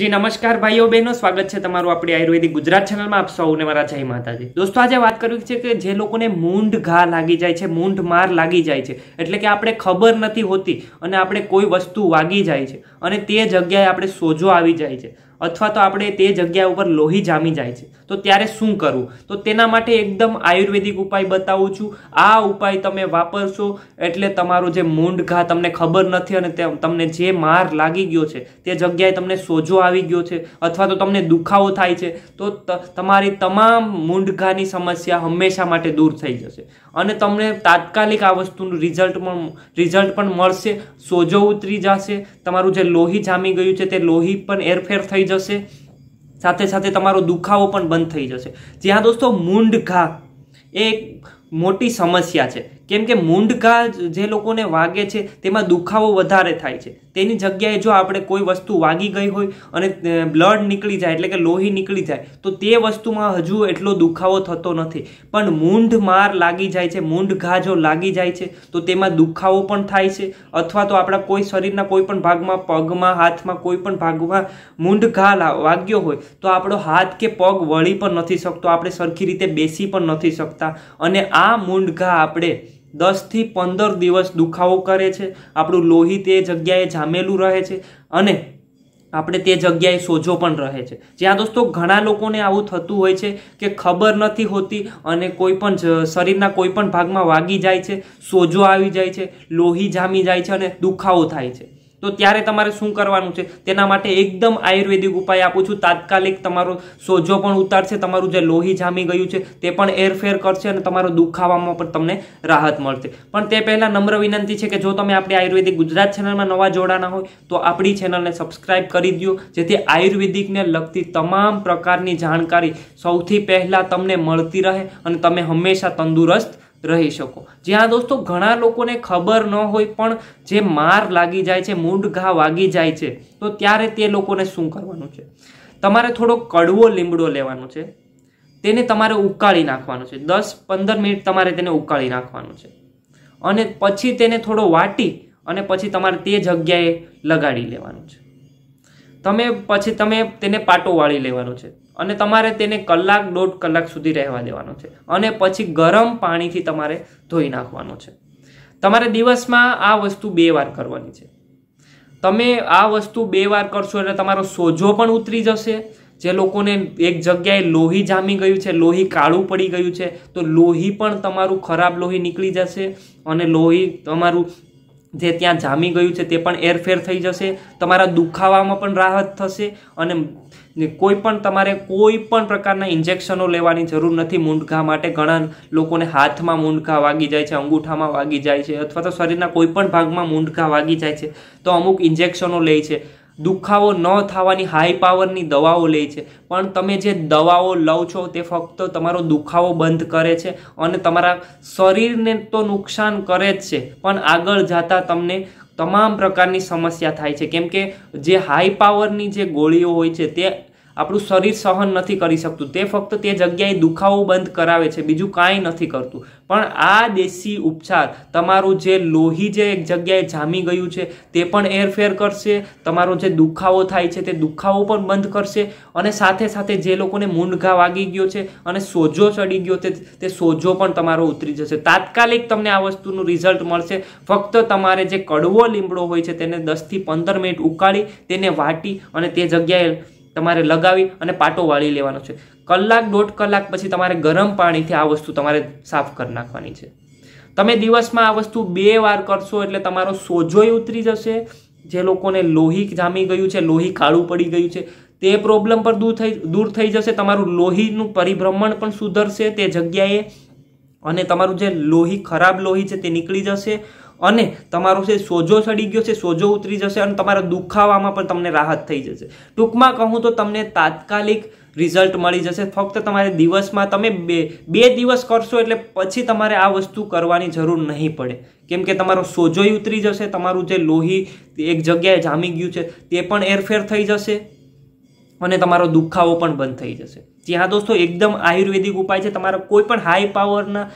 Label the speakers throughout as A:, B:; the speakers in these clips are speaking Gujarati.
A: જી નમસ્કાર ભાઈઓ બહેનો સ્વાગત છે તમારું આપણી આયુર્વેદિક ગુજરાત ચેનલમાં આપ સૌને મારા જય માતાજી દોસ્તો આજે વાત કરવી છે કે જે લોકોને મૂંઢ ઘા લાગી જાય છે મૂંઢ માર લાગી જાય છે એટલે કે આપણે ખબર નથી હોતી અને આપણે કોઈ વસ્તુ વાગી જાય છે અને તે જગ્યાએ આપણે સોજો આવી જાય છે અથવા તો આપણે તે જગ્યા ઉપર લોહી જામી જાય છે તો ત્યારે શું કરવું તો તેના માટે એકદમ આયુર્વેદિક ઉપાય બતાવું છું આ ઉપાય તમે વાપરશો એટલે તમારો જે મૂંઢ તમને ખબર નથી અને તમને જે માર લાગી ગયો છે તે જગ્યાએ તમને સોજો આવી ગયો છે અથવા તો તમને દુખાવો થાય છે તો તમારી તમામ મૂંઢ સમસ્યા હંમેશા માટે દૂર થઈ જશે અને તમને તાત્કાલિક આ વસ્તુનું રિઝલ્ટ પણ રિઝલ્ટ પણ મળશે સોજો ઉતરી જશે તમારું જે લોહી જામી ગયું છે તે લોહી પણ એરફેર થઈ જશે જશે સાથે સાથે તમારો દુખાવો પણ બંધ થઈ જશે જ્યાં દોસ્તો મૂંઢ ઘા એ એક મોટી સમસ્યા છે કેમ કે મૂંઢકા જે લોકોને વાગે છે તેમાં દુખાવો વધારે થાય છે તેની જગ્યાએ જો આપણે કોઈ વસ્તુ વાગી ગઈ હોય અને બ્લડ નીકળી જાય એટલે કે લોહી નીકળી જાય તો તે વસ્તુમાં હજુ એટલો દુખાવો થતો નથી પણ મૂંઢ માર લાગી જાય છે મૂંઢ ઘા જો લાગી જાય છે તો તેમાં દુખાવો પણ થાય છે અથવા તો આપણા કોઈ શરીરના કોઈ પણ ભાગમાં પગમાં હાથમાં કોઈ પણ ભાગમાં મૂંઢ ઘા વાગ્યો હોય તો આપણો હાથ કે પગ વળી પણ નથી શકતો આપણે સરખી રીતે બેસી પણ નથી શકતા અને આ મૂંઢ ઘા આપણે દસથી પંદર દિવસ દુખાવો કરે છે આપણું લોહી તે જગ્યાએ જામેલું રહે છે અને આપણે તે જગ્યાએ સોજો પણ રહે છે જ્યાં દોસ્તો ઘણા લોકોને આવું થતું હોય છે કે ખબર નથી હોતી અને કોઈ પણ શરીરના કોઈ પણ ભાગમાં વાગી જાય છે સોજો આવી જાય છે લોહી જામી જાય છે અને દુખાવો થાય છે તો ત્યારે તમારે શું કરવાનું છે તેના માટે એકદમ આયુર્વેદિક ઉપાય આપું છું તાત્કાલિક તમારો સોજો પણ ઉતારશે તમારું જે લોહી જામી ગયું છે તે પણ એરફેર કરશે અને તમારો દુખાવામાં પણ તમને રાહત મળશે પણ તે પહેલાં નમ્ર વિનંતી છે કે જો તમે આપણી આયુર્વેદિક ગુજરાત ચેનલમાં નવા જોડાના હોય તો આપણી ચેનલને સબસ્ક્રાઇબ કરી દો જેથી આયુર્વેદિકને લગતી તમામ પ્રકારની જાણકારી સૌથી પહેલાં તમને મળતી રહે અને તમે હંમેશા તંદુરસ્ત રહી શકો જ્યાં દોસ્તો ઘણા લોકોને ખબર ન હોય પણ જે માર લાગી જાય છે મૂંઢ ઘા વાગી જાય છે તો ત્યારે તે લોકોને શું કરવાનું છે તમારે થોડો કડવો લીમડો લેવાનો છે તેને તમારે ઉકાળી નાખવાનો છે દસ પંદર મિનિટ તમારે તેને ઉકાળી નાખવાનું છે અને પછી તેને થોડો વાટી અને પછી તમારે તે જગ્યાએ લગાડી લેવાનું છે તમે પછી તમે તેને પાટો વાળી લેવાનો છે અને તમારે તેને કલાક દોઢ કલાક સુધી રહેવા દેવાનો છે અને પછી ગરમ પાણીથી તમારે ધોઈ નાખવાનો છે તમારે દિવસમાં આ વસ્તુ બે વાર કરવાની છે તમે આ વસ્તુ બે વાર કરશો એટલે તમારો સોજો પણ ઉતરી જશે જે લોકોને એક જગ્યાએ લોહી જામી ગયું છે લોહી કાળું પડી ગયું છે તો લોહી પણ તમારું ખરાબ લોહી નીકળી જશે અને લોહી તમારું જે ત્યાં જામી ગયું છે તે પણ એરફેર થઈ જશે તમારા દુખાવામાં પણ રાહત થશે અને કોઈ પણ તમારે કોઈ પણ પ્રકારના ઇન્જેક્શનો લેવાની જરૂર નથી મૂંઢઘા માટે ઘણા લોકોને હાથમાં મૂંઢઘા વાગી જાય છે અંગૂઠામાં વાગી જાય છે અથવા તો શરીરના કોઈ પણ ભાગમાં મૂંઢઘા વાગી જાય છે તો અમુક ઇન્જેક્શનો લે છે દુખાવો ન થવાની હાઈ પાવરની દવાઓ લે છે પણ તમે જે દવાઓ લો છો તે ફક્ત તમારો દુખાવો બંધ કરે છે અને તમારા શરીરને તો નુકસાન કરે જ છે પણ આગળ જતા તમને તમામ પ્રકારની સમસ્યા થાય છે કેમ કે જે હાઈ પાવરની જે ગોળીઓ હોય છે તે આપણું શરીર સહન નથી કરી શકતું તે ફક્ત તે જગ્યાએ દુખાવો બંધ કરાવે છે બીજું કાંઈ નથી કરતું પણ આ દેશી ઉપચાર તમારું જે લોહી જે એક જગ્યાએ જામી ગયું છે તે પણ એરફેર કરશે તમારો જે દુખાવો થાય છે તે દુખાવો પણ બંધ કરશે અને સાથે સાથે જે લોકોને મૂંઢઘા વાગી ગયો છે અને સોજો ચડી ગયો તે તે સોજો પણ તમારો ઉતરી જશે તાત્કાલિક તમને આ વસ્તુનું રિઝલ્ટ મળશે ફક્ત તમારે જે કડવો લીમડો હોય છે તેને દસથી પંદર મિનિટ ઉકાળી તેને વાટી અને તે જગ્યાએ તમારે લગાવી અને પાટો વાળી લેવાનો છે કલાક દોઢ કલાક પછી તમારે ગરમ પાણીથી આ વસ્તુ તમારે સાફ કરી નાખવાની છે તમે દિવસમાં આ વસ્તુ બે વાર કરશો એટલે તમારો સોજોય ઉતરી જશે જે લોકોને લોહી જામી ગયું છે લોહી કાળું પડી ગયું છે તે પ્રોબ્લેમ પર દૂર થઈ દૂર થઈ જશે તમારું લોહીનું પરિભ્રમણ પણ સુધરશે તે જગ્યાએ અને તમારું જે લોહી ખરાબ લોહી છે તે નીકળી જશે અને તમારો છે સોજો ચડી ગયો છે સોજો ઉતરી જશે અને તમારા દુખાવામાં પણ તમને રાહત થઈ જશે ટૂંકમાં કહું તો તમને તાત્કાલિક રિઝલ્ટ મળી જશે ફક્ત તમારે દિવસમાં તમે બે બે દિવસ કરશો એટલે પછી તમારે આ વસ્તુ કરવાની જરૂર નહીં પડે કેમ કે તમારો સોજોય ઉતરી જશે તમારું જે લોહી એક જગ્યાએ જામી ગયું છે તે પણ એરફેર થઈ જશે અને તમારો દુખાવો પણ બંધ થઈ જશે જી દોસ્તો એકદમ આયુર્વેદિક ઉપાય છે તમારા કોઈ પણ હાઈ પાવરના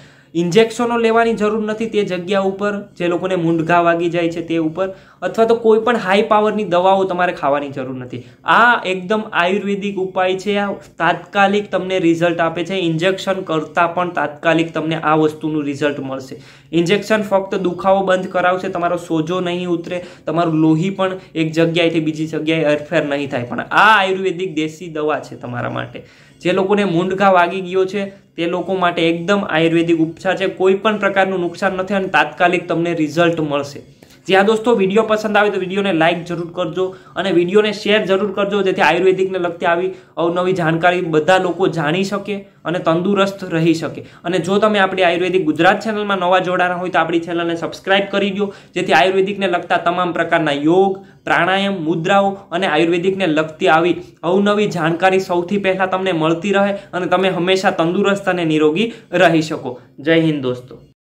A: ઇન્જેક્શનો લેવાની જરૂર નથી તે જગ્યા ઉપર જે લોકોને મૂંઢઘા વાગી જાય છે તે ઉપર અથવા તો કોઈ પણ હાઈ પાવરની દવાઓ તમારે ખાવાની જરૂર નથી આ એકદમ આયુર્વેદિક ઉપાય છે આ તાત્કાલિક તમને રિઝલ્ટ આપે છે ઇન્જેક્શન કરતાં પણ તાત્કાલિક તમને આ વસ્તુનું રિઝલ્ટ મળશે ઇન્જેક્શન ફક્ત દુખાવો બંધ કરાવશે તમારો સોજો નહીં ઉતરે તમારું લોહી પણ એક જગ્યાએથી બીજી જગ્યાએ અરફેર નહીં થાય પણ આ આયુર્વેદિક દેશી દવા છે તમારા માટે જે લોકોને મૂંઢઘા વાગી ગયો છે તે લોકો માટે એકદમ આયુર્વેદિક ઉપચાર છે કોઈ પણ પ્રકારનું નુકસાન નથી અને તાત્કાલિક તમને રિઝલ્ટ મળશે જ્યાં દોસ્તો વિડીયો પસંદ આવે તો વિડીયોને લાઇક જરૂર કરજો અને વિડીયોને શેર જરૂર કરજો જેથી આયુર્વેદિકને લગતી આવી અવનવી જાણકારી બધા લોકો જાણી શકે અને તંદુરસ્ત રહી શકે અને જો તમે આપણી આયુર્વેદિક ગુજરાત ચેનલમાં નવા જોડાણા હોય તો આપણી ચેનલને સબસ્ક્રાઇબ કરી દો જેથી આયુર્વેદિકને લગતા તમામ પ્રકારના યોગ પ્રાણાયામ મુદ્રાઓ અને આયુર્વેદિકને લગતી આવી અવનવી જાણકારી સૌથી પહેલાં તમને મળતી રહે અને તમે હંમેશા તંદુરસ્ત અને નિરોગી રહી શકો જય હિન્દ દોસ્તો